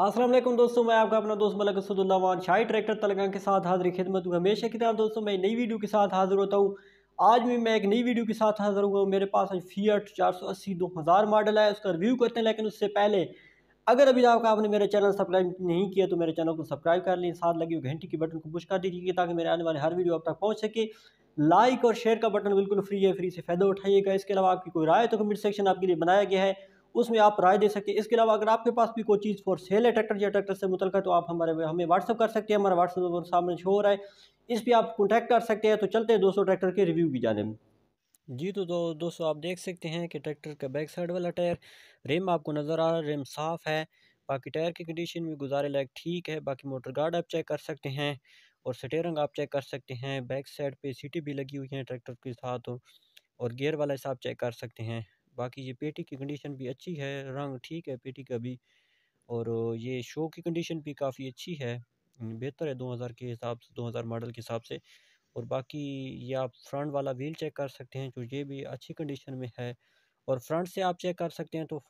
असलम दोस्तों मैं आपका अपना दोस्त मलक असदुल्लावान शाही ट्रैक्टर तलगा के साथ हाजिर खिदमत हूँ हमेशा की तरह दोस्तों मैं नई वीडियो के साथ हाजिर होता हूँ आज भी मैं एक नई वीडियो के साथ हाजिर हुआ मेरे पास आज फीएट चार सौ अस्सी दो हज़ार मॉडल है उसका रिव्यू करते हैं लेकिन उससे पहले अगर अभी आपका आपने मेरे चैनल सब्सक्राइब नहीं किया तो मेरे चैनल को सब्सक्राइब कर लें साथ लगी घंटी के बटन को पुश कर दीजिए ताकि मेरे आने वाले हर वीडियो आप तक पहुँच सके लाइक और शेयर का बटन बिल्कुल फ्री है फ्री से फ़ायदा उठाइएगा इसके अलावा आपकी कोई राय तो कमेंट सेक्शन आपके लिए बनाया गया है उसमें आप राय दे सकते हैं इसके अलावा अगर आपके पास भी कोई चीज़ फॉर सेल है ट्रैक्टर या ट्रैक्टर से मुतल तो आप हमारे हमें व्हाट्सअप कर सकते हैं हमारा व्हाट्सअप नंबर सामने शो हो रहा है इस पर आप कॉन्टैक्ट कर सकते हैं तो चलते हैं दोस्तों ट्रैक्टर के रिव्यू की जाने जी तो दो, दोस्तों आप देख सकते हैं कि ट्रैक्टर का बैक साइड वाला टायर रिम आपको नज़र आ रहा है रिम साफ़ है बाकी टायर की कंडीशन भी गुजारे लायक ठीक है बाकी मोटर गार्ड आप चेक कर सकते हैं और सटेरंग आप चेक कर सकते हैं बैक साइड पे सीटी भी लगी हुई है ट्रैक्टर के साथ और गियर वाला हिसाब चेक कर सकते हैं बाकी ये पेटी की कंडीशन भी अच्छी है रंग ठीक है पेटी का भी और ये शो की कंडीशन भी काफ़ी अच्छी है बेहतर है 2000 के हिसाब से 2000 मॉडल के हिसाब से और बाकी ये आप फ्रंट वाला व्हील चेक कर सकते हैं जो ये भी अच्छी कंडीशन में है और फ्रंट से आप चेक कर सकते हैं तो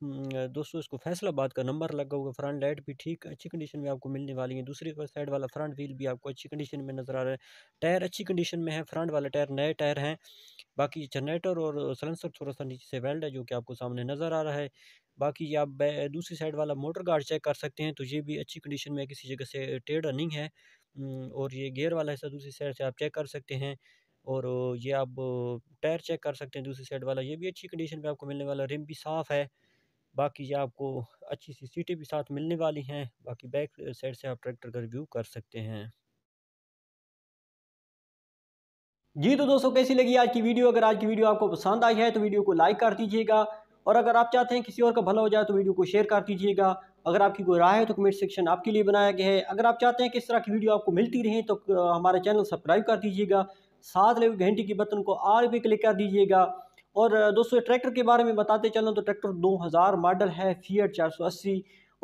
दोस्तों इसको फैसलाबाद का नंबर लगा हुआ फ्रंट लाइट भी ठीक अच्छी कंडीशन में आपको मिलने वाली है दूसरी साइड वाला फ्रंट व्हील भी आपको अच्छी कंडीशन में नज़र आ रहा है टायर अच्छी कंडीशन में है फ्रंट वाले टायर नए टायर हैं बाकी जनरेटर और सलेंसर थोड़ा सा नीचे से वेल्ड है जो कि आपको सामने नज़र आ रहा है बाकी ये आप दूसरी साइड वाला मोटर गार्ड चेक कर सकते हैं तो ये भी अच्छी कंडीशन में किसी जगह से टेड रनिंग है और ये गेयर वाला हिस्सा दूसरी साइड से आप चेक कर सकते हैं और ये आप टायर चेक कर सकते हैं दूसरी साइड वाला ये भी अच्छी कंडीशन में आपको मिलने वाला रिम भी साफ़ है बाकी ये आपको अच्छी सी सीटें भी साथ मिलने वाली हैं बाकी बैक साइड से आप ट्रैक्टर का रिव्यू कर सकते हैं जी तो दोस्तों कैसी लगी आज की वीडियो अगर आज की वीडियो आपको पसंद आई है तो वीडियो को लाइक कर दीजिएगा और अगर आप चाहते हैं किसी और का भला हो जाए तो वीडियो को शेयर कर दीजिएगा अगर आपकी कोई राय है तो कमेंट सेक्शन आपके लिए बनाया गया है अगर आप चाहते हैं कि इस तरह की वीडियो आपको मिलती रहे तो हमारा चैनल सब्सक्राइब कर दीजिएगा साथ लगे घंटी के बटन को आर भी क्लिक कर दीजिएगा और दोस्तों ट्रैक्टर के बारे में बताते चलो तो ट्रैक्टर 2000 मॉडल है फीएट 480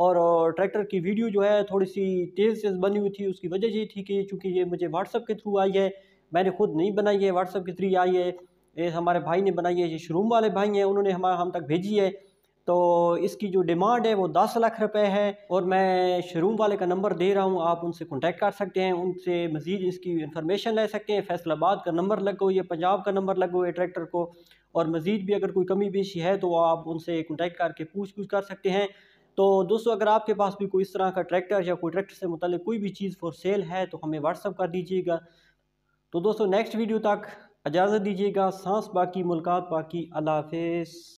और ट्रैक्टर की वीडियो जो है थोड़ी सी तेज़ से बनी हुई थी उसकी वजह ये थी कि चूँकि ये मुझे व्हाट्सअप के थ्रू आई है मैंने खुद नहीं बनाई है व्हाट्सअप के थ्री आई है ये हमारे भाई ने बनाई है ये शुरूम वाले भाई हैं उन्होंने हमारा हम तक भेजी है तो इसकी जो डिमांड है वो दस लाख रुपए है और मैं शरूम वाले का नंबर दे रहा हूँ आप उनसे कॉन्टैक्ट कर सकते हैं उनसे मज़ीद इसकी इन्फॉर्मेशन ले सकते हैं फैसलाबाद का नंबर लगो या पंजाब का नंबर लगो ये ट्रैक्टर को और मज़ीद भी अगर कोई कमी बेशी है तो आप उनसे कॉन्टैक्ट करके पूछ पूछ कर सकते हैं तो दोस्तों अगर आपके पास भी कोई इस तरह का ट्रैक्टर या कोई ट्रैक्टर से मुतल कोई भी चीज़ फॉर सेल है तो हमें व्हाट्सअप कर दीजिएगा तो दोस्तों नेक्स्ट वीडियो तक इजाज़त दीजिएगा सांस बाकी मुलाकात बाकी अल्लाह हाफिज़